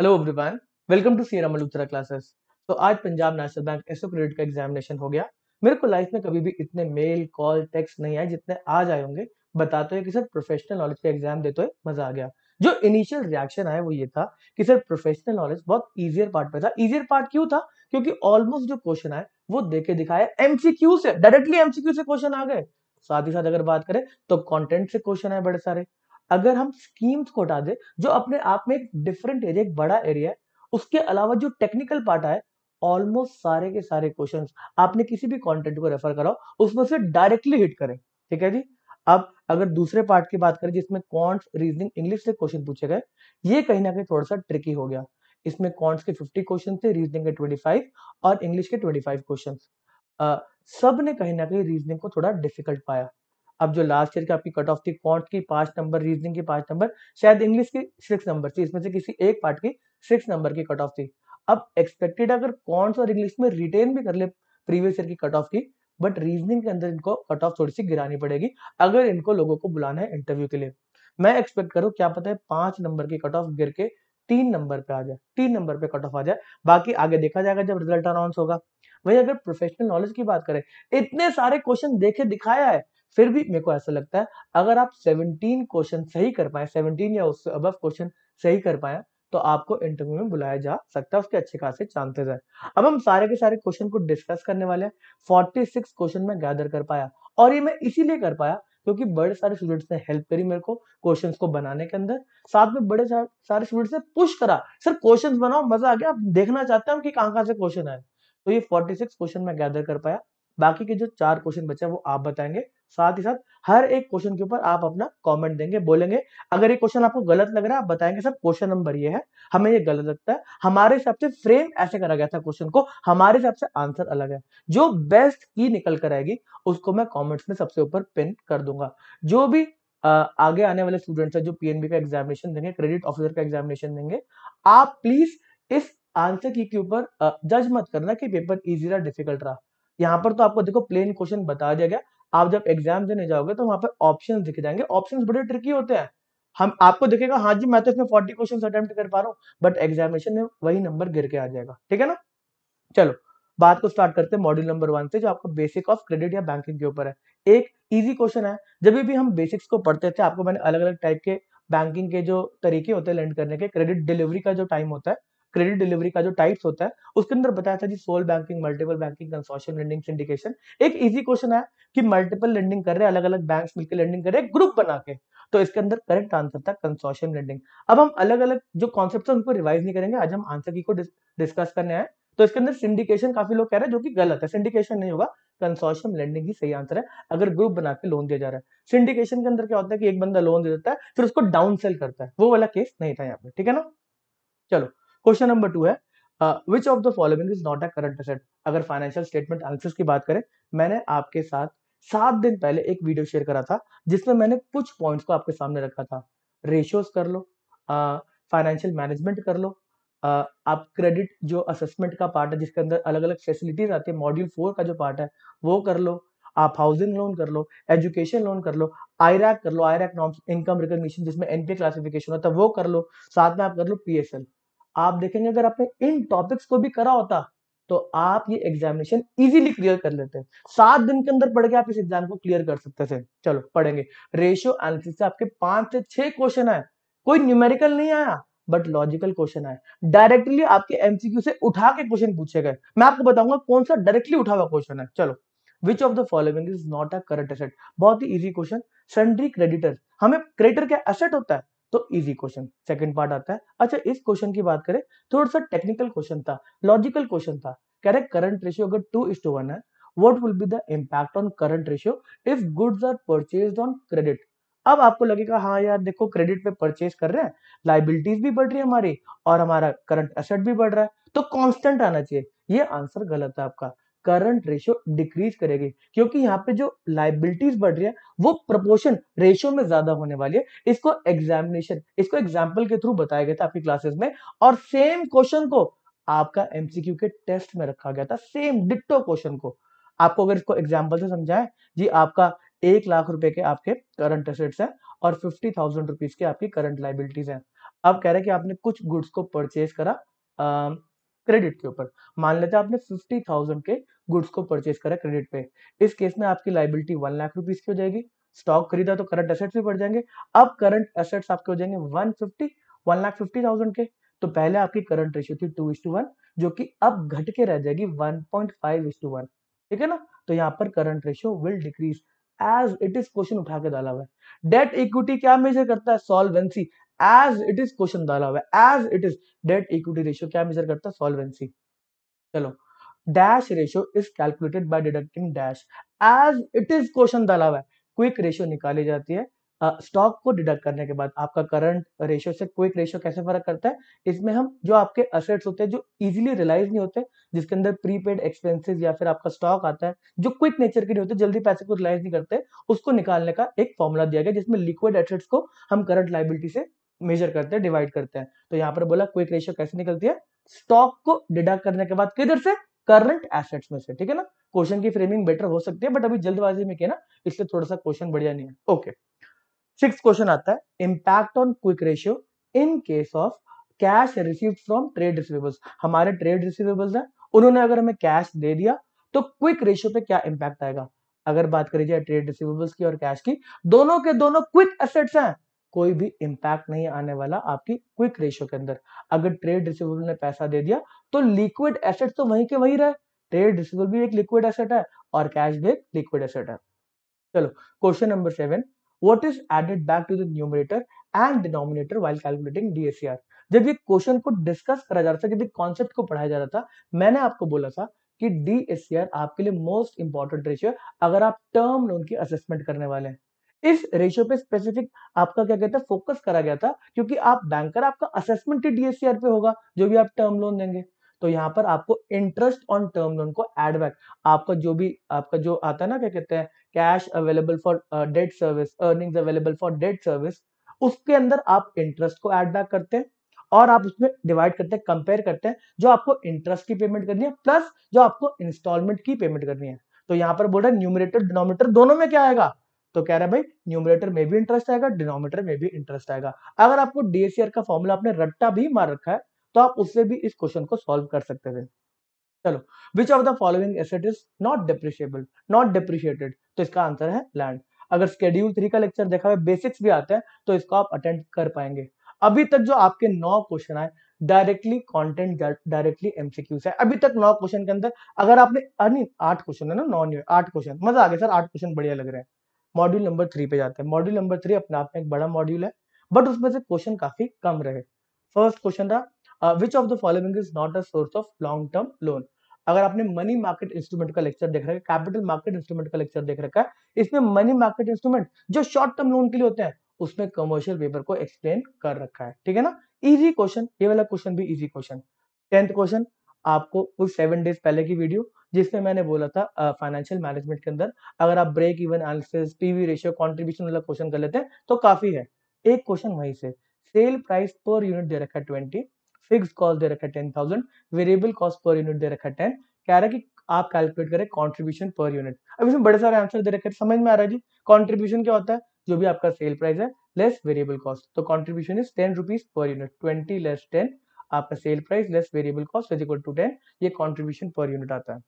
hello everyone welcome to सीरा Malhotra classes तो आज Punjab national bank SO credit का एग्जामिनेशन हो गया मेरे को लाइफ में कभी भी इतने मेल कॉल टेक्स्ट नहीं आए जितने आज आए होंगे बताते हैं कि सर प्रोफेशनल नॉलेज का एग्जाम देते हुए मजा आ गया जो इनिशियल रिएक्शन आया वो ये था कि सर प्रोफेशनल नॉलेज बहुत इजियर पार्ट पे था इजियर पार्ट क्यों था क्योंकि ऑलमोस्ट जो क्वेश्चन आए वो देखे दिखाया एमसीक्यू से डायरेक्टली एमसीक्यू से क्वेश्चन आ गए साथ ही साथ अगर बात करें तो कंटेंट से क्वेश्चन आए बड़े सारे अगर हम स्कीम्स को हटा दें जो अपने आप में एक डिफरेंट एरिया एक बड़ा एरिया है उसके अलावा जो टेक्निकल पार्ट है ऑलमोस्ट सारे के सारे क्वेश्चंस आपने किसी भी कंटेंट को रेफर कराओ उसमें से डायरेक्टली हिट करें ठीक है जी अब अगर दूसरे पार्ट की बात करें जिसमें कॉन्ट्स रीजनिंग इंग्लिश से क्वेश्चन पूछे गए ये कहीं ना कहीं थोड़ा सा ट्रिकी हो गया इसमें कॉन्ट्स के फिफ्टी क्वेश्चन थे रीजनिंग के ट्वेंटी फाइव और इंग्लिश के ट्वेंटी फाइव क्वेश्चन सब ने कहीं ना कहीं रीजनिंग को थोड़ा डिफिकल्ट पाया अब जो लास्ट ईयर की आपकी कट ऑफ थी कॉन्ट की पांच नंबर रीजनिंग की पांच नंबर शायद इंग्लिश की सिक्स नंबर थी इसमें से किसी एक पार्ट की सिक्स नंबर की कट ऑफ थी अब एक्सपेक्टेड अगर कॉन्ट्स और इंग्लिश में रिटेन भी कर ले प्रीवियस ईयर की कट ऑफ की बट रीजनिंग के अंदर इनको कट ऑफ थोड़ी सी गिरानी पड़ेगी अगर इनको लोगों को बुलाना है इंटरव्यू के लिए मैं एक्सपेक्ट करूँ क्या पता है पांच नंबर की कट ऑफ गिर के तीन नंबर पे आ जाए तीन नंबर पे कट ऑफ आ जाए बाकी आगे देखा जाएगा जब रिजल्ट अनाउंस होगा वही अगर प्रोफेशनल नॉलेज की बात करें इतने सारे क्वेश्चन देखे दिखाया है फिर भी मेरे को ऐसा लगता है अगर आप 17 क्वेश्चन सही कर पाए 17 या उससे अब क्वेश्चन सही कर पाए तो आपको इंटरव्यू में बुलाया जा सकता है उसके अच्छे खासे चांसेस है अब हम सारे के सारे क्वेश्चन को डिस्कस करने वाले हैं 46 क्वेश्चन में गैदर कर पाया और ये मैं इसीलिए कर पाया क्योंकि बड़े सारे स्टूडेंट्स ने हेल्प करी मेरे को क्वेश्चंस को बनाने के अंदर साथ में बड़े सारे स्टूडेंट्स ने पुश करा सर क्वेश्चंस बनाओ मजा आ गया आप देखना चाहते हैं कि कहां कहां से क्वेश्चन आए तो ये 46 क्वेश्चन मैं गैदर कर पाया बाकी के जो चार क्वेश्चन बचे वो आप बताएंगे साथ ही साथ हर एक क्वेश्चन के ऊपर आप अपना कमेंट देंगे बोलेंगे अगर ये क्वेश्चन आपको गलत लग रहा है आप बताएंगे सर क्वेश्चन नंबर ये है हमें ये गलत लगता है हमारे हिसाब से फ्रेम ऐसे करा गया था क्वेश्चन को हमारे हिसाब से आंसर अलग है जो बेस्ट की निकल कर आएगी उसको मैं कॉमेंट्स में सबसे ऊपर पिन कर दूंगा जो भी आगे आने वाले स्टूडेंट्स है जो पीएनबी का एग्जामिनेशन देंगे क्रेडिट ऑफिसर का एग्जामिनेशन देंगे आप प्लीज इस आंसर की के ऊपर जज मत करना कि पेपर इजी रहा डिफिकल्ट रहा यहाँ पर तो आपको देखो प्लेन क्वेश्चन बता दिया गया आप जब एग्जाम देने जाओगे तो वहां पर ऑप्शन दिख जाएंगे ऑप्शन बड़े ट्रिकी होते हैं हम आपको देखेगा हाँ जी मैं तो इसमें फोर्टी क्वेश्चन अटेम्प्ट कर पा रहा हूँ बट एग्जामिनेशन में वही नंबर गिर के आ जाएगा ठीक है ना चलो बात को स्टार्ट करते हैं मॉड्यूल नंबर वन से जो आपका बेसिक ऑफ क्रेडिट या बैंकिंग के ऊपर है एक इजी क्वेश्चन है जब भी हम बेसिक्स को पढ़ते थे आपको मैंने अलग अलग टाइप के बैंकिंग के जो तरीके होते हैं लेंड करने के क्रेडिट डिलीवरी का जो टाइम होता है क्रेडिट डिलीवरी का जो टाइप्स होता है उसके अंदर बताया था जी sole banking multiple banking consortium lending syndication एक इजी क्वेश्चन है कि मल्टीपल लेंडिंग कर रहे अलग अलग बैंक मिलकर लेंडिंग कर रहे ग्रुप बना के तो इसके अंदर करेक्ट आंसर था कंसोर्शियम लेंडिंग अब हम अलग अलग जो कॉन्सेप्ट है उनको रिवाइज नहीं करेंगे आज हम आंसर की को डिस्कस करने आए तो इसके अंदर सिंडिकेशन काफी लोग कह रहे हैं जो कि गलत है सिंडिकेशन नहीं होगा कंसोर्शियम लेंडिंग ही सही आंसर है अगर ग्रुप बना के लोन दिया जा रहा है सिंडिकेशन के अंदर क्या होता है कि एक बंदा लोन दे देता है फिर उसको डाउन सेल करता है वो वाला केस नहीं था यहाँ पे ठीक है ना चलो क्वेश्चन नंबर टू है which of the following is not a current asset अगर फाइनेंशियल स्टेटमेंट एनालिसिस की बात करें मैंने आपके साथ सात दिन पहले एक वीडियो शेयर करा था जिसमें मैंने कुछ पॉइंट्स को आपके सामने रखा था रेशियोज कर लो फाइनेंशियल uh, मैनेजमेंट कर लो आ, uh, आप क्रेडिट जो असेसमेंट का पार्ट है जिसके अंदर अलग अलग फैसिलिटीज आती है मॉड्यूल फोर का जो पार्ट है वो कर लो आप हाउसिंग लोन कर लो एजुकेशन लोन कर लो आईरैक कर लो आईरैक नॉर्म्स इनकम रिकग्निशन जिसमें एनपीए क्लासिफिकेशन होता है वो कर लो साथ में आप कर लो पीएसएल आप देखेंगे अगर आपने इन टॉपिक्स को भी करा होता तो आप ये एग्जामिनेशन इजीली क्लियर कर लेते हैं सात दिन के अंदर पढ़ के आप इस एग्जाम को क्लियर कर सकते थे चलो पढ़ेंगे रेशियो एनालिसिस से आपके पांच से छह क्वेश्चन आए कोई न्यूमेरिकल नहीं आया बट लॉजिकल क्वेश्चन आए डायरेक्टली आपके एमसीक्यू से उठा के क्वेश्चन पूछे गए मैं आपको बताऊंगा कौन सा डायरेक्टली उठा हुआ क्वेश्चन है चलो which of the following is not a current asset बहुत ही इजी क्वेश्चन सेंड्री क्रेडिटर हमें क्रेडिटर क्या एसेट होता है तो इजी क्वेश्चन सेकंड पार्ट आता है अच्छा इस क्वेश्चन की बात करें थोड़ा सा टेक्निकल क्वेश्चन था लॉजिकल क्वेश्चन था कह रहे करंट रेशियो अगर टू इज टू वन है what will be the impact on current ratio if goods are purchase on credit अब आपको लगेगा हाँ यार देखो क्रेडिट पे परचेज कर रहे हैं लाइबिलिटीज भी बढ़ रही है हमारी और हमारा करंट एसेट भी बढ़ रहा है तो कांस्टेंट आना चाहिए ये आंसर गलत है आपका करंट रेशियो डिक्रीज करेगी क्योंकि यहाँ पे जो लाइबिलिटीज बढ़ रही है वो प्रपोर्शन रेशियो में ज्यादा होने वाली है इसको एग्जामिनेशन इसको एग्जाम्पल के थ्रू बताया गया था आपकी क्लासेस में और सेम क्वेश्चन को आपका एमसीक्यू के टेस्ट में रखा गया था सेम डिटो क्वेश्चन को आपको अगर इसको एग्जाम्पल से समझाएं जी आपका एक लाख रुपए के आपके करंट एसेट्स हैं और फिफ्टी थाउजेंड रुपीज के आपकी करंट लाइबिलिटीज हैं अब कह रहे हैं कि आपने कुछ गुड्स को परचेज करा आ, क्रेडिट के ऊपर मान लेते हैं आपने फिफ्टी थाउजेंड के गुड्स को परचेज करा क्रेडिट पे इस केस में आपकी लाइबिलिटी वन लाख रुपीज की हो जाएगी स्टॉक खरीदा तो करंट एसेट्स भी बढ़ जाएंगे अब करंट एसेट्स आपके हो जाएंगे one fifty one lakh fifty thousand के तो पहले आपकी करंट रेशियो थी टू इज टू वन जो कि अब घट के रह जाएगी one point five is to one ठीक है ना तो यहाँ पर current ratio will decrease as it is question उठा के डाला हुआ है डेट इक्विटी क्या मेजर करता है solvency as it is question डाला हुआ है as it is debt equity ratio क्या मेजर करता है सॉल्वेंसी चलो dash ratio is calculated by deducting dash as it is question डाला हुआ है क्विक रेशियो निकाली जाती है स्टॉक uh, को डिडक्ट करने के बाद आपका करंट रेशियो से क्विक रेशियो कैसे फर्क करता है इसमें हम जो आपके असेट्स होते हैं जो इजीली रिलाइज नहीं होते जिसके अंदर प्रीपेड एक्सपेंसेस या फिर आपका स्टॉक आता है जो क्विक नेचर के नहीं होते जल्दी पैसे को रिलाइज नहीं करते उसको निकालने का एक फॉर्मूला दिया गया जिसमें लिक्विड एसेट्स को हम करंट लाइबिलिटी से मेजर करते हैं डिवाइड करते हैं तो यहाँ पर बोला क्विक रेशियो कैसे निकलती है स्टॉक को डिडक्ट करने के बाद किधर से करंट एसेट्स में से ठीक है ना क्वेश्चन की फ्रेमिंग बेटर हो सकती है बट अभी जल्दबाजी में ना इसलिए थोड़ा सा क्वेश्चन बढ़िया नहीं है ओके सिक्स क्वेश्चन आता है impact on quick ratio in case of cash receive from trade receivables हमारे ट्रेड रिसीवेबल्स हैं उन्होंने अगर हमें कैश दे दिया तो क्विक रेशियो पे क्या इम्पैक्ट आएगा अगर बात करी जाए ट्रेड रिसीवेबल्स की और कैश की दोनों के दोनों क्विक एसेट्स हैं कोई भी इम्पैक्ट नहीं आने वाला आपकी क्विक रेशियो के अंदर अगर ट्रेड रिसिवेबल ने पैसा दे दिया तो लिक्विड एसेट तो वहीं के वहीं रहे ट्रेड रिसिवेबल भी एक लिक्विड एसेट है और कैश भी एक लिक्विड एसेट है चलो question number seven what is added back to the numerator and denominator while calculating DSR जब ये क्वेश्चन को डिस्कस करा जा रहा था जब ये कॉन्सेप्ट को पढ़ाया जा रहा था मैंने आपको बोला था कि डी आपके लिए मोस्ट इंपॉर्टेंट रेशियो अगर आप टर्म लोन की असेसमेंट करने वाले हैं इस रेशियो पे स्पेसिफिक आपका क्या कहते हैं फोकस करा गया था क्योंकि आप बैंकर आपका असेसमेंट ही डीएससीआर पे होगा जो भी आप टर्म लोन देंगे तो यहाँ पर आपको इंटरेस्ट ऑन टर्म लोन को एड बैक आपका जो भी आपका जो आता है ना क्या कहते हैं cash available for debt service earnings available for debt service उसके अंदर आप इंटरेस्ट को एड बैक करते हैं और आप उसमें डिवाइड करते हैं कंपेयर करते हैं जो आपको इंटरेस्ट की पेमेंट करनी है प्लस जो आपको इंस्टॉलमेंट की पेमेंट करनी है तो यहां पर बोल रहा है न्यूमिनेटर डिनोमिनेटर दोनों में क्या आएगा तो कह रहा है भाई न्यूमरेटर में भी इंटरेस्ट आएगा डिनोमीटर में भी इंटरेस्ट आएगा अगर आपको डीएसीआर e का फॉर्मूला आपने रट्टा भी मार रखा है तो आप उससे भी इस क्वेश्चन को सॉल्व कर सकते थे चलो which of the following asset is not depreciable not depreciated तो इसका आंसर है लैंड अगर स्केड्यूल थ्री का लेक्चर देखा हुआ बेसिक्स भी आते हैं तो इसको आप अटेंड कर पाएंगे अभी तक जो आपके नौ क्वेश्चन आए डायरेक्टली कंटेंट डायरेक्टली एमसीक्यू से अभी तक नौ क्वेश्चन के अंदर अगर आपने आठ क्वेश्चन है ना नौ आठ क्वेश्चन मजा आ गया सर आठ क्वेश्चन बढ़िया लग रहे हैं मॉड्यूल नंबर थ्री पे जाते हैं मॉड्यूल नंबर थ्री अपने आप में एक बड़ा मॉड्यूल है बट उसमें से क्वेश्चन काफी कम रहे फर्स्ट क्वेश्चन था which of the following is not a source of long term loan अगर आपने मनी मार्केट इंस्ट्रूमेंट का लेक्चर देख रखा है कैपिटल मार्केट इंस्ट्रूमेंट का लेक्चर देख रखा है इसमें मनी मार्केट इंस्ट्रूमेंट जो शॉर्ट टर्म लोन के लिए होते हैं उसमें कमर्शियल पेपर को एक्सप्लेन कर रखा है ठीक है ना इजी क्वेश्चन ये वाला क्वेश्चन भी इजी क्वेश्चन टेंथ क्वेश्चन आपको कुछ सेवन डेज पहले की वीडियो जिसमें मैंने बोला था फाइनेंशियल मैनेजमेंट के अंदर अगर आप break even analysis PV ratio contribution वाला क्वेश्चन कर लेते हैं तो काफी है एक क्वेश्चन वहीं से सेल प्राइस पर यूनिट दे रखा है ट्वेंटी फिक्स कॉस्ट दे रखा है ten thousand variable cost per unit दे रखा है टेन कह रहा है कि आप कैलकुलेट करें कॉन्ट्रीब्यूशन पर यूनिट अब इसमें बड़े सारे आंसर दे रखे समझ में आ रहा है जी कॉन्ट्रीब्यूशन क्या होता है जो भी आपका सेल प्राइस है लेस वेरिएबल कॉस्ट तो contribution is ten rupees per unit twenty less ten आपका sale price less variable cost is equal to ten ये कॉन्ट्रीब्यूशन पर यूनिट आता है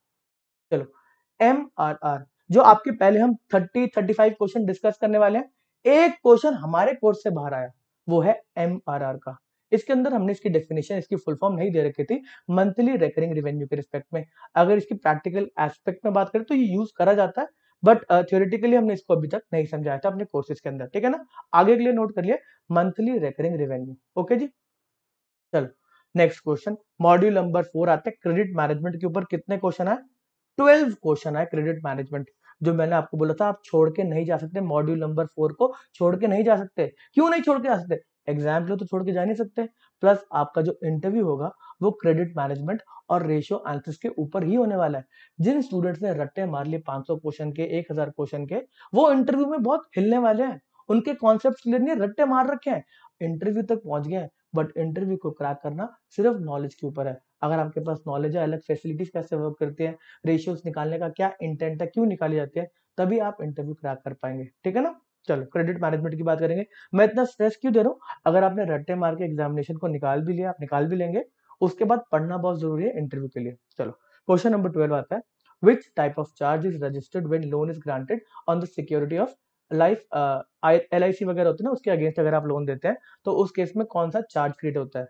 चलो एम आर आर जो आपके पहले हम 30 35 क्वेश्चन डिस्कस करने वाले हैं एक क्वेश्चन हमारे कोर्स से बाहर आया वो है एम आर आर का इसके अंदर हमने इसकी डेफिनेशन इसकी फुल फॉर्म नहीं दे रखी थी मंथली रेकरिंग रेवेन्यू के रिस्पेक्ट में अगर इसकी प्रैक्टिकल एस्पेक्ट में बात करें तो ये यूज करा जाता है बट थियोरिटिकली uh, हमने इसको अभी तक नहीं समझाया था अपने कोर्सेज के अंदर ठीक है ना आगे के लिए नोट कर लिया मंथली रेकरिंग रेवेन्यू ओके जी चलो next question module number four आते हैं क्रेडिट मैनेजमेंट के ऊपर कितने क्वेश्चन आए ट्वेल्व क्वेश्चन है क्रेडिट मैनेजमेंट जो मैंने आपको बोला था आप छोड़ के नहीं जा सकते मॉड्यूल नंबर फोर को छोड़ के नहीं जा सकते क्यों नहीं छोड़ के जा सकते एग्जाम तो छोड़ के जा नहीं सकते प्लस आपका जो इंटरव्यू होगा वो क्रेडिट मैनेजमेंट और रेशियो आंसर्स के ऊपर ही होने वाला है जिन स्टूडेंट्स ने रट्टे मार लिए 500 क्वेश्चन के 1000 क्वेश्चन के वो इंटरव्यू में बहुत हिलने वाले हैं उनके कॉन्सेप्ट क्लियर नहीं रट्टे मार रखे हैं इंटरव्यू तक पहुंच गए हैं बट इंटरव्यू को क्रैक करना सिर्फ नॉलेज के ऊपर है अगर आपके पास नॉलेज है अलग फैसिलिटीज कैसे वर्क करती है रेशियोज निकालने का क्या इंटेंट है क्यों निकाली जाती है तभी आप इंटरव्यू क्रैक कर पाएंगे ठीक है ना चलो क्रेडिट मैनेजमेंट की बात करेंगे मैं इतना स्ट्रेस क्यों दे रहा हूँ अगर आपने रट्टे मार के एग्जामिनेशन को निकाल भी लिया आप निकाल भी लेंगे उसके बाद पढ़ना बहुत जरूरी है इंटरव्यू के लिए चलो क्वेश्चन नंबर ट्वेल्व आता है which type of charge is registered when loan is granted on the security of life L I C वगैरह होती है ना उसके अगेंस्ट अगर आप लोन देते हैं तो उस केस में कौन सा चार्ज क्रिएट होता है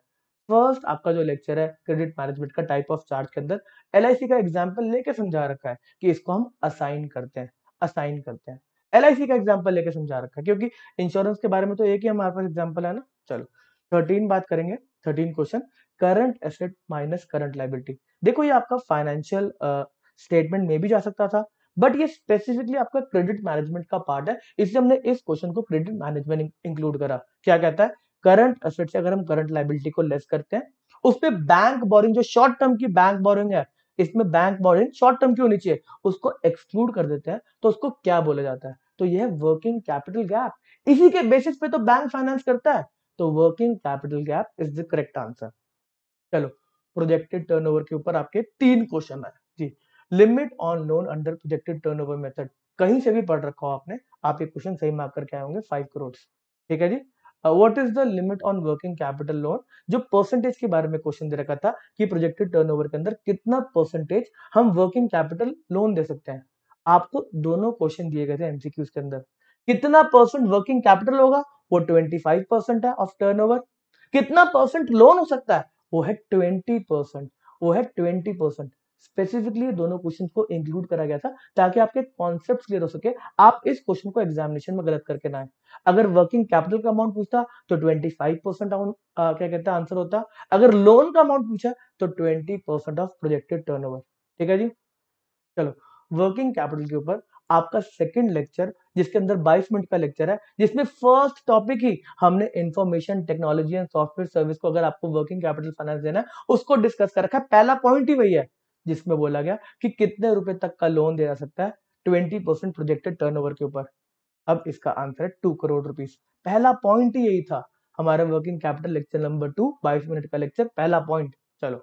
फर्स्ट आपका जो लेक्चर है क्रेडिट मैनेजमेंट का टाइप ऑफ चार्ज के अंदर एल का एग्जाम्पल लेके समझा रखा है कि इसको हम असाइन करते हैं असाइन करते हैं एल का एग्जाम्पल लेके समझा रखा है क्योंकि इंश्योरेंस के बारे में तो एक ही हमारे पास एग्जाम्पल है ना चलो थर्टीन बात करेंगे thirteen question current asset minus current liability देखो ये आपका फाइनेंशियल स्टेटमेंट में भी जा सकता था बट ये स्पेसिफिकली आपका क्रेडिट मैनेजमेंट का पार्ट है इसलिए हमने इस क्वेश्चन को क्रेडिट मैनेजमेंट इंक्लूड करा क्या कहता है करंट असेट से अगर हम करंट लाइबिलिटी को लेस करते हैं उस पर बैंक बोरिंग जो शॉर्ट टर्म की बैंक बोरिंग है इसमें बैंक बोरिंग शॉर्ट टर्म की होनी चाहिए उसको एक्सक्लूड कर देते हैं तो उसको क्या बोला जाता है तो यह वर्किंग कैपिटल गैप इसी के बेसिस पे तो बैंक फाइनेंस करता है तो working capital gap is the correct answer चलो प्रोजेक्टेड टर्नओवर के ऊपर आपके तीन क्वेश्चन है जी limit on loan under projected turnover method कहीं से भी पढ़ रखा हो आपने आप ये क्वेश्चन सही मार्क करके आए होंगे फाइव करोड़ ठीक है जी what is the limit on working capital loan जो परसेंटेज के बारे में क्वेश्चन दे रखा था कि प्रोजेक्टेड टर्नओवर के अंदर कितना परसेंटेज हम वर्किंग कैपिटल लोन दे सकते हैं आपको दोनों क्वेश्चन दिए गए थे एमसीक्यूज के अंदर कितना परसेंट वर्किंग कैपिटल होगा वो 25 परसेंट है ऑफ टर्नओवर कितना परसेंट लोन हो सकता है वो है 20 परसेंट वो है 20 परसेंट स्पेसिफिकली दोनों क्वेश्चन को इंक्लूड करा गया था ताकि आपके कॉन्सेप्ट क्लियर हो सके आप इस क्वेश्चन को एग्जामिनेशन में गलत करके ना अगर वर्किंग कैपिटल का अमाउंट पूछता तो 25 परसेंट क्या कहता आंसर होता अगर लोन का अमाउंट पूछा तो 20 परसेंट ऑफ प्रोजेक्टेड टर्नओवर ठीक है जी चलो वर्किंग कैपिटल के ऊपर आपका सेकंड लेक्चर जिसके अंदर 22 मिनट का लेक्चर है जिसमें फर्स्ट टॉपिक ही हमने information technology and software service को अगर आपको वर्किंग कैपिटल फाइनेंस देना है उसको डिस्कस कर रखा है पहला पॉइंट ही वही है जिसमें बोला गया कि कितने रुपए तक का लोन दिया जा सकता है ट्वेंटी परसेंट प्रोजेक्टेड टर्न के ऊपर अब इसका आंसर है टू करोड़ रुपीज पहला पॉइंट यही था हमारा working capital lecture number two बाईस मिनट का लेक्चर पहला पॉइंट चलो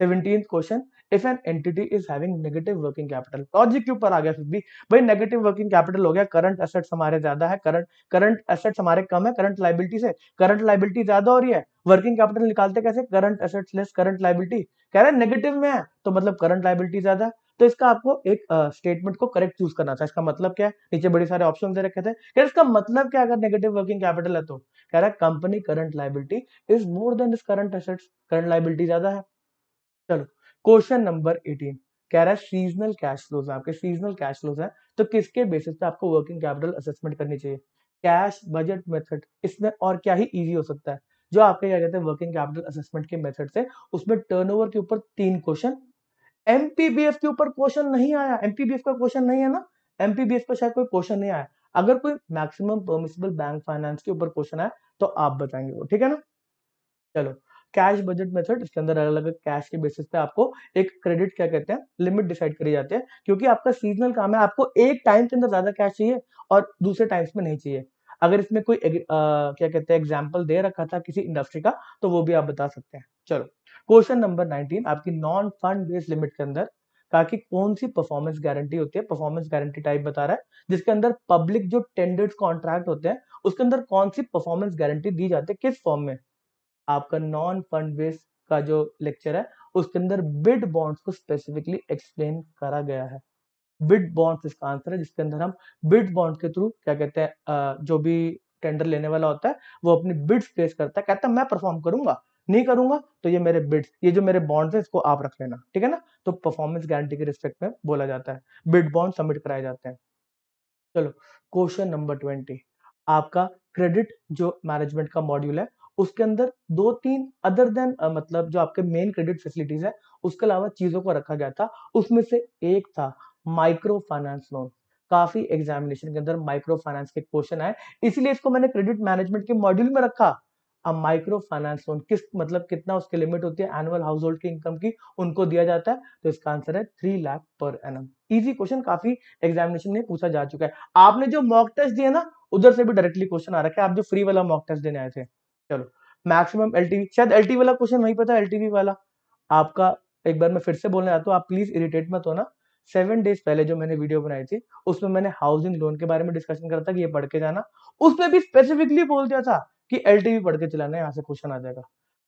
seventeen question if an entity is having negative working capital logic के ऊपर आ गया फिर भी भाई नेगेटिव वर्किंग कैपिटल हो गया करंट एसेट्स हमारे ज्यादा है करंट करंट एसेट्स हमारे कम है करंट लाइबिलिटी से करंट लाइबिलिटी ज्यादा हो रही है वर्किंग कैपिटल निकालते कैसे current assets less current liability कह रहे हैं नेगेटिव में है तो मतलब करंट लाइबिलिटी ज्यादा है तो इसका आपको एक स्टेटमेंट uh, को करेक्ट चूज करना था इसका मतलब क्या है नीचे बड़े सारे ऑप्शन दे रखे थे क्या इसका मतलब क्या अगर नेगेटिव वर्किंग कैपिटल है तो कह रहा है company current liability is more than is current assets current liability ज्यादा है चलो क्वेश्चन नंबर एटीन कह रहा है सीजनल कैश फ्लोज आपके सीजनल कैश फ्लोज है तो किसके बेसिस पे आपको वर्किंग कैपिटल असेसमेंट करनी चाहिए कैश बजट मेथड इसमें और क्या ही इजी हो सकता है जो आपके क्या कहते हैं वर्किंग कैपिटल असेसमेंट के मेथड से उसमें टर्नओवर के ऊपर तीन क्वेश्चन एमपीबीएफ के ऊपर क्वेश्चन नहीं आया एमपीबीएफ का क्वेश्चन नहीं है ना एमपीबीएफ का शायद कोई क्वेश्चन नहीं आया अगर कोई मैक्सिमम परमिसिबल बैंक फाइनेंस के ऊपर क्वेश्चन आया तो आप बताएंगे वो ठीक है ना चलो कैश बजट मेथड इसके अंदर अलग अलग कैश के बेसिस पे आपको एक क्रेडिट क्या कहते हैं लिमिट डिसाइड करी जाती है क्योंकि आपका सीजनल काम है आपको एक टाइम के अंदर ज्यादा कैश चाहिए और दूसरे टाइम्स में नहीं चाहिए अगर इसमें कोई आ, क्या कहते हैं एग्जाम्पल दे रखा था किसी इंडस्ट्री का तो वो भी आप बता सकते हैं चलो क्वेश्चन नंबर नाइनटीन आपकी नॉन फंड बेस्ड लिमिट के अंदर ताकि कौन सी परफॉर्मेंस गारंटी होती है परफॉर्मेंस गारंटी टाइप बता रहा है जिसके अंदर पब्लिक जो टेंडर्ड कॉन्ट्रैक्ट होते हैं उसके अंदर कौन सी परफॉर्मेंस गारंटी दी जाती है किस फॉर्म में आपका नॉन फंड बेस का जो लेक्चर है उसके अंदर बिड बॉन्ड्स को स्पेसिफिकली एक्सप्लेन करा गया है बिड बॉन्ड्स इसका आंसर है जिसके अंदर हम बिड बॉन्ड के थ्रू क्या कहते हैं जो भी टेंडर लेने वाला होता है वो अपनी बिड्स प्लेस करता है कहता है मैं परफॉर्म करूंगा नहीं करूंगा तो ये मेरे बिड्स ये जो मेरे बॉन्ड्स है इसको आप रख लेना ठीक है ना तो परफॉर्मेंस गारंटी के रिस्पेक्ट में बोला जाता है बिड बॉन्ड सबमिट कराए जाते हैं चलो क्वेश्चन नंबर ट्वेंटी आपका क्रेडिट जो मैनेजमेंट का मॉड्यूल है उसके अंदर दो तीन अदर देन मतलब जो आपके मेन क्रेडिट फैसिलिटीज है उसके अलावा चीजों को रखा गया था उसमें से एक था माइक्रो फाइनेंस लोन काफी एग्जामिनेशन के अंदर माइक्रो फाइनेंस के क्वेश्चन आए इसीलिए इसको मैंने क्रेडिट मैनेजमेंट के मॉड्यूल में रखा अब माइक्रो फाइनेंस लोन किस मतलब कितना उसकी लिमिट होती है एनुअल हाउस होल्ड की इनकम की उनको दिया जाता है तो इसका आंसर है three lakh per annum easy question काफी एग्जामिनेशन में पूछा जा चुका है आपने जो मॉक टेस्ट दिया ना उधर से भी डायरेक्टली क्वेश्चन आ रखा है आप जो फ्री वाला मॉक टेस्ट देने आए थे चलो मैक्सिमम एल शायद एल वाला क्वेश्चन वही पता है एल वाला आपका एक बार मैं फिर से बोलने आता हूँ आप प्लीज इरिटेट मत होना सेवन डेज पहले जो मैंने वीडियो बनाई थी उसमें मैंने हाउसिंग लोन के बारे में डिस्कशन करा था कि ये पढ़ के जाना उसमें भी स्पेसिफिकली बोल दिया था कि एल पढ़ के चलाना यहाँ से क्वेश्चन आ जाएगा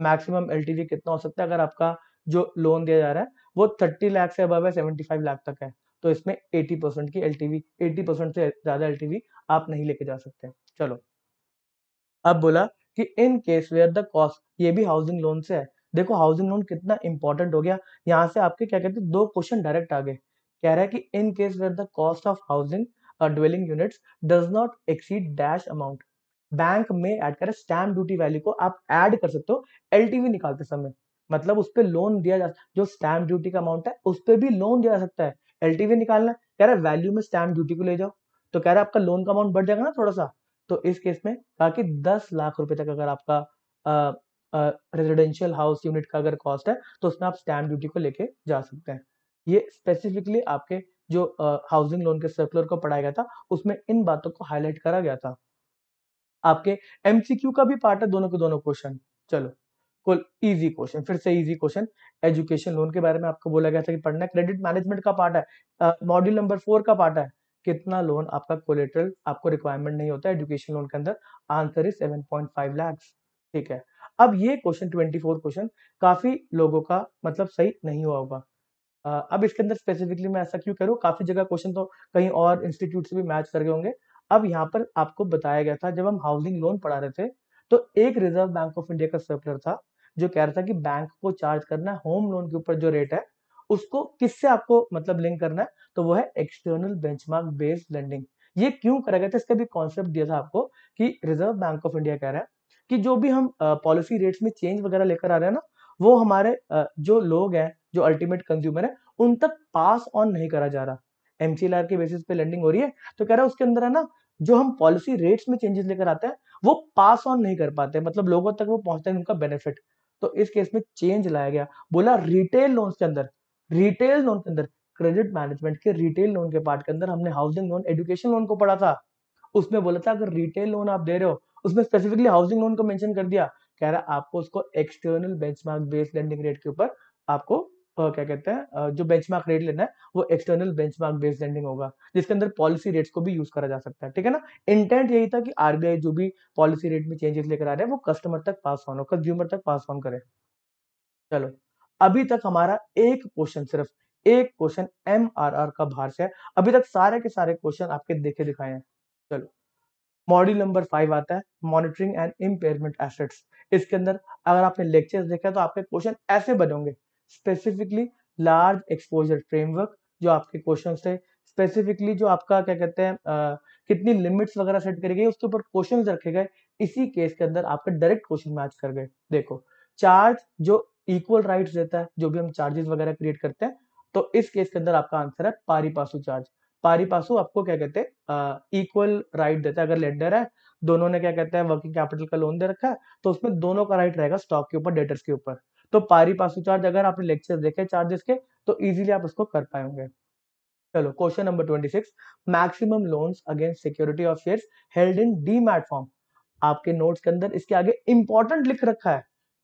मैक्सिमम एल कितना हो सकता है अगर आपका जो लोन दिया जा रहा है वो थर्टी लाख से अब है सेवेंटी फाइव लाख तक है तो इसमें एटी परसेंट की एल टीवी एटी परसेंट से ज्यादा एल आप नहीं लेके जा सकते चलो अब बोला कि in case where the cost ये भी हाउसिंग लोन से है देखो हाउसिंग लोन कितना इंपॉर्टेंट हो गया यहाँ से आपके क्या कहते हैं दो क्वेश्चन डायरेक्ट आ गए कह रहा है कि in case where the cost of housing dwelling units does not exceed dash amount bank में ऐड करें स्टैम्प ड्यूटी वैल्यू को आप ऐड कर सकते हो टीवी निकालते समय मतलब उस पर लोन दिया जा जो स्टैम्प ड्यूटी का अमाउंट है उस पर भी लोन दिया जा सकता है टीवी निकालना कह रहा है वैल्यू में स्टैम्प ड्यूटी को ले जाओ तो कह रहा है आपका लोन का अमाउंट बढ़ जाएगा ना थोड़ा सा तो इस केस में बाकी दस लाख रुपए तक अगर आपका रेजिडेंशियल हाउस यूनिट का अगर कॉस्ट है तो उसमें आप स्टैंप ड्यूटी को लेके जा सकते हैं ये स्पेसिफिकली आपके जो हाउसिंग लोन के सर्कुलर को पढ़ाया गया था उसमें इन बातों को हाईलाइट करा गया था आपके एमसीक्यू का भी पार्ट है दोनों के दोनों क्वेश्चन चलो कुल इजी क्वेश्चन फिर से इजी क्वेश्चन एजुकेशन लोन के बारे में आपको बोला गया था कि पढ़ना क्रेडिट मैनेजमेंट का पार्ट है मॉड्यूल नंबर फोर का पार्ट है कितना लोन आपका कोलेटरल आपको रिक्वायरमेंट नहीं होता एजुकेशन लोन के अंदर answer is seven point five lakhs ठीक है अब ये क्वेश्चन ट्वेंटी फोर क्वेश्चन काफी लोगों का मतलब सही नहीं हुआ होगा अब इसके अंदर स्पेसिफिकली मैं ऐसा क्यों करूँ काफी जगह क्वेश्चन तो कहीं और इंस्टीट्यूट से भी मैच कर गए होंगे अब यहाँ पर आपको बताया गया था जब हम हाउसिंग लोन पढ़ा रहे थे तो एक रिजर्व बैंक ऑफ इंडिया का सर्कुलर था जो कह रहा था कि बैंक को चार्ज करना होम लोन के ऊपर जो रेट है उसको किससे आपको मतलब लिंक करना है तो वो है एक्सटर्नल बेंचमार्क बेस्ड लेंडिंग ये क्यों करा गया था इसका भी कॉन्सेप्ट दिया था आपको कि रिजर्व बैंक ऑफ इंडिया कह रहा है कि जो भी हम पॉलिसी रेट्स में चेंज वगैरह लेकर आ रहे हैं ना वो हमारे जो लोग हैं जो अल्टीमेट कंज्यूमर है उन तक पास ऑन नहीं करा जा रहा एम के बेसिस पे लेंडिंग हो रही है तो कह रहा है उसके अंदर है ना जो हम पॉलिसी रेट्स में चेंजेस लेकर आते हैं वो पास ऑन नहीं कर पाते मतलब लोगों तक वो पहुंचते हैं उनका बेनिफिट तो इस केस में चेंज लाया गया बोला रिटेल लोन्स के अंदर रिटेल लोन के अंदर क्रेडिट मैनेजमेंट के रिटेल लोन के पार्ट के अंदर हमने हाउसिंग लोन एजुकेशन लोन को पढ़ा था उसमें बोला था अगर रिटेल लोन आप दे रहे हो उसमें स्पेसिफिकली हाउसिंग लोन को मेंशन कर दिया कह रहा आपको उसको external benchmark based lending rate के ऊपर आपको क्या कहते हैं जो बेंचमार्क रेट लेना है वो एक्सटर्नल बेंचमार्क बेस्ड लेंडिंग होगा जिसके अंदर पॉलिसी रेट्स को भी यूज करा जा सकता है ठीक है ना इंटेंट यही था कि आरबीआई जो भी पॉलिसी रेट में चेंजेस लेकर आ रहे हैं वो कस्टमर तक पास ऑन हो कंज्यूमर तक पास ऑन करे चलो अभी तक हमारा एक क्वेश्चन सिर्फ एक क्वेश्चन एम आर आर का भार से है अभी तक सारे के सारे क्वेश्चन आपके देखे दिखाए हैं चलो मॉड्यूल नंबर फाइव आता है मॉनिटरिंग एंड इम्पेयरमेंट एसेट्स इसके अंदर अगर आपने लेक्चर देखा तो आपके क्वेश्चन ऐसे बने स्पेसिफिकली लार्ज एक्सपोजर फ्रेमवर्क जो आपके क्वेश्चन थे स्पेसिफिकली जो आपका क्या कहते हैं कितनी लिमिट्स वगैरह सेट करी गई उसके ऊपर क्वेश्चन रखे गए इसी केस के अंदर आपके डायरेक्ट क्वेश्चन मैच कर गए देखो चार्ज जो इक्वल राइट्स देता है जो भी हम चार्जेस वगैरह क्रिएट करते हैं तो इस केस के अंदर आपका आंसर है पारिपासु चार्ज पारिपासु आपको क्या कहते हैं इक्वल राइट देता है अगर लेंडर है दोनों ने क्या कहते हैं वर्किंग कैपिटल का लोन दे रखा है तो उसमें दोनों का राइट रहेगा स्टॉक के ऊपर डेटर्स के ऊपर तो पारिपासु चार्ज अगर आपने लेक्चर देखे चार्जेस के तो इजिली आप उसको कर पाएंगे चलो question number twenty six maximum loans against security of share held in demat form आपके नोट्स के अंदर इसके आगे इंपॉर्टेंट लिख रखा है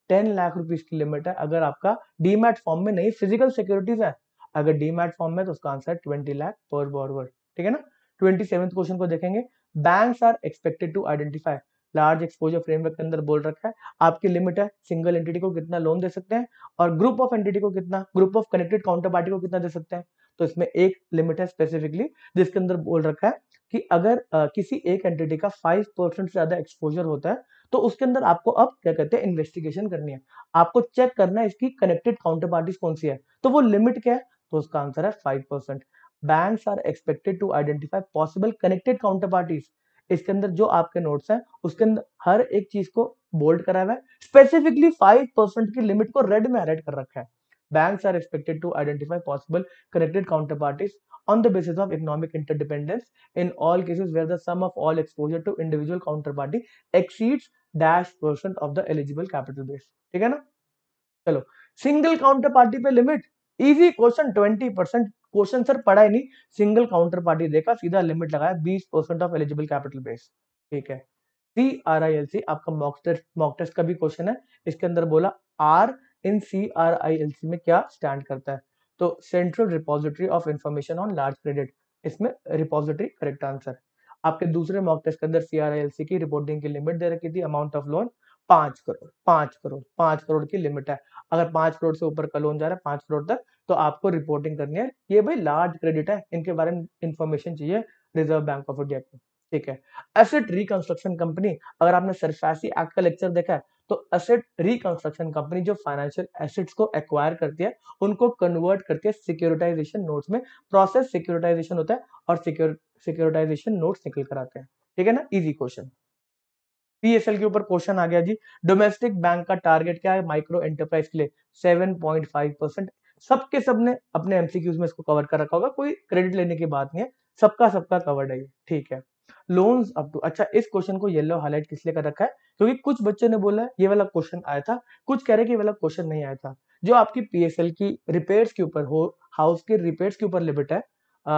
टेन लाख रुपीज की लिमिट है अगर आपका डीमैट फॉर्म में नहीं फिजिकल सिक्योरिटीज है अगर डीमैट फॉर्म में तो उसका आंसर ट्वेंटी लाख पर बोरवर ठीक है ना ट्वेंटी सेवन क्वेश्चन को देखेंगे bank are expected to identify large exposure framework के अंदर बोल रखा है आपकी लिमिट है सिंगल एंटिटी को कितना लोन दे सकते हैं और ग्रुप ऑफ एंटिटी को कितना group of connected counter party को कितना दे सकते हैं तो इसमें एक लिमिट है स्पेसिफिकली जिसके अंदर बोल रखा है कि अगर आ, किसी एक एंटिटी का फाइव परसेंट से ज्यादा एक्सपोजर होता है तो उसके अंदर आपको अब क्या कहते हैं इन्वेस्टिगेशन करनी है आपको चेक करना है इसकी कनेक्टेड काउंटर पार्टीज कौन सी है तो वो लिमिट क्या है तो उसका आंसर है five percent bank are expected to identify possible connected counter parties इसके अंदर जो आपके नोट्स हैं उसके अंदर हर एक चीज को बोल्ड करा हुआ है स्पेसिफिकली फाइव परसेंट की लिमिट को रेड में हाईलाइट कर रखा है banks are expected to identify possible connected counter parties on the basis of economic interdependence in all cases where the sum of all exposure to individual counterparty exceeds dash percent of the eligible capital base theek hai na chalo single counterparty pe limit easy question 20% twenty percent question sir पढ़ा ही नहीं single counter party देखा सीधा limit लगाया बीस percent of eligible capital base ठीक है सी R I L सी आपका मॉक टेस्ट मॉक टेस्ट का भी क्वेश्चन है इसके अंदर बोला R in C R I L C में क्या स्टैंड करता है तो central repository of information on large credit इसमें रिपोजिटरी करेक्ट आंसर आपके दूसरे मॉक टेस्ट के अंदर सीआरआईएलसी की रिपोर्टिंग की लिमिट दे रखी थी अमाउंट ऑफ लोन पांच करोड़ पांच करोड़ पांच करोड़ की लिमिट है अगर पांच करोड़ से ऊपर का लोन जा रहा है पांच करोड़ तक तो आपको रिपोर्टिंग करनी है ये भाई लार्ज क्रेडिट है इनके बारे में इंफॉर्मेशन चाहिए रिजर्व बैंक ऑफ इंडिया को ठीक है एसेट रिकंस्ट्रक्शन कंपनी अगर आपने सरफासी एक्ट का लेक्चर देखा है तो एसेट रिकंस्ट्रक्शन कंपनी जो फाइनेंशियल एसेट्स को एक्वायर करती है उनको कन्वर्ट करती है सिक्योरिटाइजेशन नोट्स में प्रोसेस सिक्योरिटाइजेशन होता है और सिक्योरिटाइजेशन नोट्स निकल कर आते हैं ठीक है ना इजी क्वेश्चन पीएसएल के ऊपर क्वेश्चन आ गया जी डोमेस्टिक बैंक का टारगेट क्या है माइक्रो एंटरप्राइज के लिए सेवन पॉइंट फाइव परसेंट सबके सबने अपने एमसीक्यूज में इसको कवर कर रखा होगा कोई क्रेडिट लेने की बात नहीं है सबका सबका कवर्ड है ठीक है लोन्स अप टू अच्छा इस क्वेश्चन को येलो हाईलाइट किस लिए कर रखा है क्योंकि कुछ बच्चों ने बोला ये वाला क्वेश्चन आया था कुछ कह रहे कि ये वाला क्वेश्चन नहीं आया था जो आपकी पीएसएल की रिपेयर्स के ऊपर हो हाउस के रिपेयर्स के ऊपर लिमिट है आ,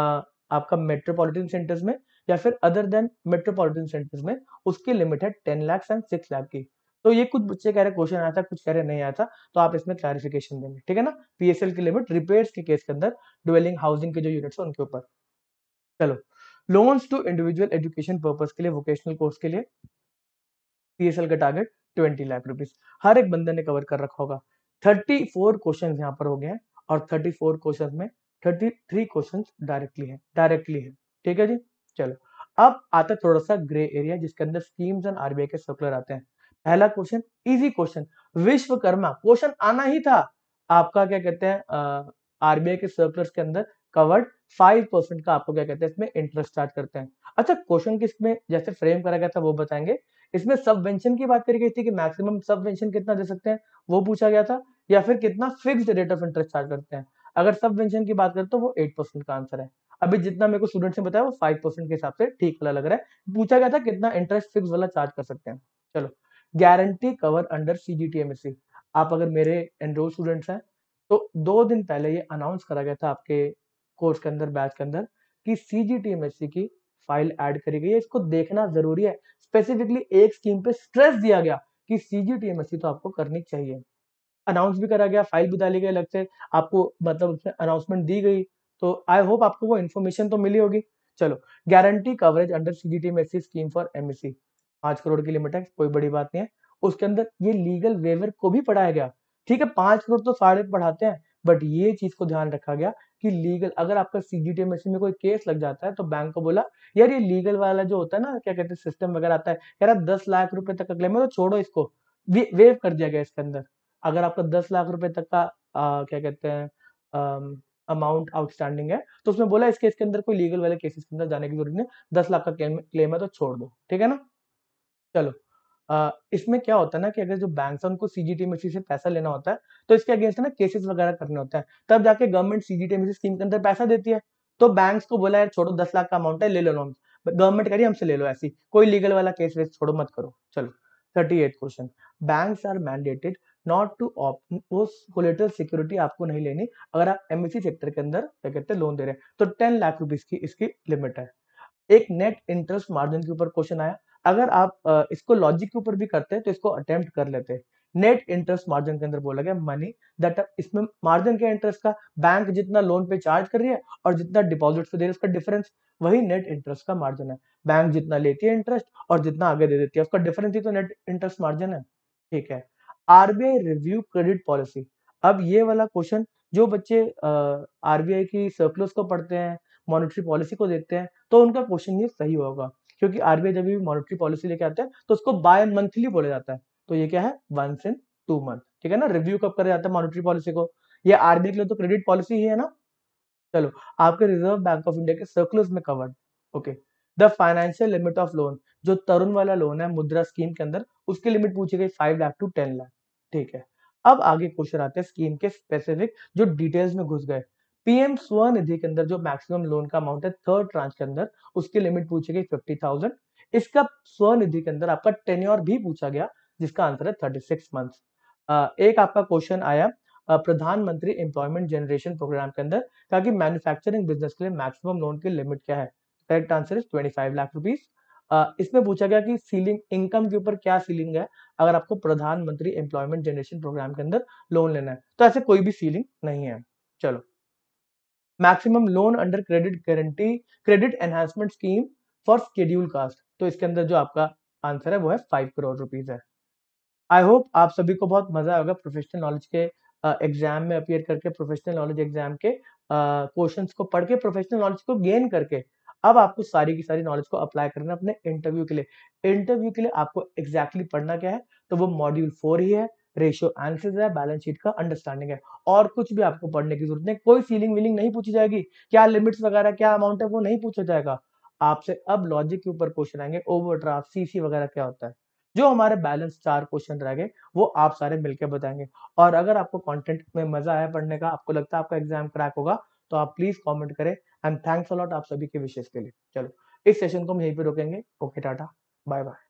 आपका मेट्रोपॉलिटन सेंटर्स में या फिर अदर देन मेट्रोपॉलिटन सेंटर्स में उसकी लिमिट है ten lakhs and six lakh की तो ये कुछ बच्चे कह रहे क्वेश्चन आया था कुछ कह रहे नहीं आया था तो आप इसमें क्लैरिफिकेशन देंगे ठीक है ना पीएसएल की लिमिट रिपेयर्स के केस के अंदर ड्वेलिंग हाउसिंग के जो यूनिट्स है उनके ऊपर चलो loans to individual education purpose के लिए वोकेशनल कोर्स के लिए पीएसएल का टारगेट ट्वेंटी लाख रुपीज हर एक बंदे ने कवर कर रखा होगा थर्टी फोर क्वेश्चन यहाँ पर हो गए हैं और थर्टी फोर क्वेश्चन में थर्टी थ्री क्वेश्चन डायरेक्टली है डायरेक्टली है ठीक है जी चलो अब आता है थोड़ा सा ग्रे एरिया जिसके अंदर स्कीम्स एंड आरबीआई के सर्कुलर आते हैं पहला question easy question Vishwakarma question आना ही था आपका क्या कहते हैं आरबीआई के सर्कुलर के अंदर कवर्ड फाइव परसेंट का आपको क्या कहते हैं इसमें इंटरेस्ट चार्ज करते हैं अच्छा क्वेश्चन किस में जैसे फ्रेम करा गया था वो बताएंगे इसमें सबवेंशन की बात करी गई थी कि मैक्सिमम सबवेंशन कितना दे सकते हैं वो पूछा गया था या फिर कितना fix rate of interest charge करते हैं अगर सबवेंशन की बात करें तो वो एट परसेंट का आंसर है अभी जितना मेरे को स्टूडेंट्स ने बताया वो फाइव परसेंट के हिसाब से ठीक वाला लग रहा है पूछा गया था कितना इंटरेस्ट फिक्स वाला चार्ज कर सकते हैं चलो गारंटी कवर अंडर सी आप अगर मेरे एनरोल स्टूडेंट्स हैं तो दो दिन पहले ये अनाउंस करा गया था आपके कोर्स के अंदर बैच के अंदर कि C G T M H C की फाइल ऐड करी गई है इसको देखना जरूरी है स्पेसिफिकली एक स्कीम पे स्ट्रेस दिया गया कि C G T M S C तो आपको करनी चाहिए अनाउंस भी करा गया फाइल भी डाली गई अलग से आपको मतलब उसमें अनाउंसमेंट दी गई तो आई होप आपको वो इन्फॉर्मेशन तो मिली होगी चलो guarantee coverage under C G T M S C scheme for M S C पांच करोड़ की लिमिट है कोई बड़ी बात नहीं है उसके अंदर ये लीगल वेवर को भी पढ़ाया गया ठीक है पांच करोड़ तो सारे पढ़ाते हैं बट ये चीज को ध्यान रखा गया कि लीगल अगर आपका सीजीटी मशीन में कोई केस लग जाता है तो बैंक को बोला यार ये लीगल वाला जो होता है ना क्या कहते हैं सिस्टम वगैरह आता है यार आप दस लाख रुपए तक का क्लेम है तो छोड़ो इसको वे, वेव कर दिया गया इसके अंदर अगर आपका दस लाख रुपए तक का आ, क्या कहते हैं अमाउंट आउटस्टैंडिंग है तो उसमें बोला इसके इसके अंदर कोई लीगल वाले केसेस के अंदर जाने की जरूरत नहीं दस लाख का क्लेम है तो छोड़ दो ठीक है ना चलो इसमें क्या होता है ना कि अगर जो बैंक है उनको सीजीटी मशीन से पैसा लेना होता है तो इसके अगेंस्ट ना केसेस वगैरह करने होते हैं तब जाके गवर्नमेंट सीजीटी मशीन स्कीम के अंदर पैसा देती है तो बैंक को बोला यार छोड़ो दस लाख का अमाउंट है ले लो लोन गवर्नमेंट करिए हमसे ले लो ऐसी कोई लीगल वाला केस वेस छोड़ो मत करो चलो thirty eight question bank are mandated not to operator security आपको नहीं लेनी अगर आप एमएससी सेक्टर e के अंदर क्या कहते हैं लोन दे रहे हैं तो टेन लाख रुपीज की इसकी लिमिट है एक नेट इंटरेस्ट मार्जिन के ऊपर क्वेश्चन आया अगर आप इसको लॉजिक के ऊपर भी करते हैं तो इसको अटेम्प्ट कर लेते हैं नेट इंटरेस्ट मार्जिन के अंदर बोला गया मनी दैट इसमें मार्जिन के इंटरेस्ट का बैंक जितना लोन पे चार्ज कर रही है और जितना डिपॉजिट पे दे रही है उसका डिफरेंस वही नेट इंटरेस्ट का मार्जिन है बैंक जितना लेती है इंटरेस्ट और जितना आगे दे देती है उसका डिफरेंस ही तो नेट इंटरेस्ट मार्जिन है ठीक है आरबीआई रिव्यू क्रेडिट पॉलिसी अब ये वाला क्वेश्चन जो बच्चे आरबीआई की सर्कुलर्स को पढ़ते हैं मॉनिटरी पॉलिसी को देखते हैं तो उनका क्वेश्चन ये सही होगा क्योंकि आरबीआई जब भी मॉनिटरी पॉलिसी लेके आते हैं तो उसको बाय मंथली बोला जाता है तो ये क्या है वंस इन टू मंथ ठीक है ना रिव्यू कब करा जाता है मॉनिटरी पॉलिसी को ये आरबीआई के लिए तो क्रेडिट पॉलिसी ही है ना चलो आपके रिजर्व बैंक ऑफ इंडिया के सर्कुलर्स में covered okay the financial limit of loan जो तरुण वाला लोन है मुद्रा स्कीम के अंदर उसकी लिमिट पूछी गई five lakh to ten lakh ठीक है अब आगे क्वेश्चन आते हैं स्कीम के स्पेसिफिक जो डिटेल्स में घुस गए पीएम स्वनिधि के अंदर जो मैक्सिमम लोन का अमाउंट है थर्ड ट्रांच के अंदर उसकी लिमिट पूछी गई फिफ्टी थाउजेंड इसका स्वनिधि के अंदर आपका टेन्योर भी पूछा गया जिसका आंसर है थर्टी सिक्स मंथ एक आपका क्वेश्चन आया प्रधानमंत्री एम्प्लॉयमेंट जनरेशन प्रोग्राम के अंदर कहा कि मैन्युफैक्चरिंग बिजनेस के लिए मैक्सिमम लोन की लिमिट क्या है correct answer is twenty five lakh rupees इसमें पूछा गया कि सीलिंग इनकम के ऊपर क्या सीलिंग है अगर आपको प्रधानमंत्री एम्प्लॉयमेंट जनरेशन प्रोग्राम के अंदर लोन लेना है तो ऐसे कोई भी सीलिंग नहीं है चलो maximum loan under credit guarantee credit enhancement scheme for schedule caste तो इसके अंदर जो आपका आंसर है वो है फाइव करोड़ रुपीज है आई होप आप सभी को बहुत मजा आएगा प्रोफेशनल नॉलेज के एग्जाम में अपियर करके प्रोफेशनल नॉलेज एग्जाम के क्वेश्चन को पढ़ के प्रोफेशनल नॉलेज को गेन करके अब आपको सारी की सारी नॉलेज को अप्लाई करना अपने इंटरव्यू के लिए इंटरव्यू के लिए आपको एग्जैक्टली exactly पढ़ना क्या है तो वो मॉड्यूल फोर ही है रेशियो आंसर है बैलेंस शीट का अंडरस्टैंडिंग है और कुछ भी आपको पढ़ने की जरूरत नहीं कोई सीलिंग विलिंग नहीं पूछी जाएगी क्या लिमिट्स वगैरह क्या अमाउंट है वो नहीं पूछा जाएगा आपसे अब लॉजिक के ऊपर क्वेश्चन आएंगे ओवरड्राफ्ट सीसी वगैरह क्या होता है जो हमारे बैलेंस चार क्वेश्चन रह गए वो आप सारे मिलकर बताएंगे और अगर आपको कंटेंट में मजा आया पढ़ने का आपको लगता है आपका एग्जाम क्रैक होगा तो आप प्लीज कमेंट करें एंड थैंक्स अलॉट आप सभी के विशेष के लिए चलो इस सेशन को हम यहीं पे रोकेंगे ओके टाटा बाय बाय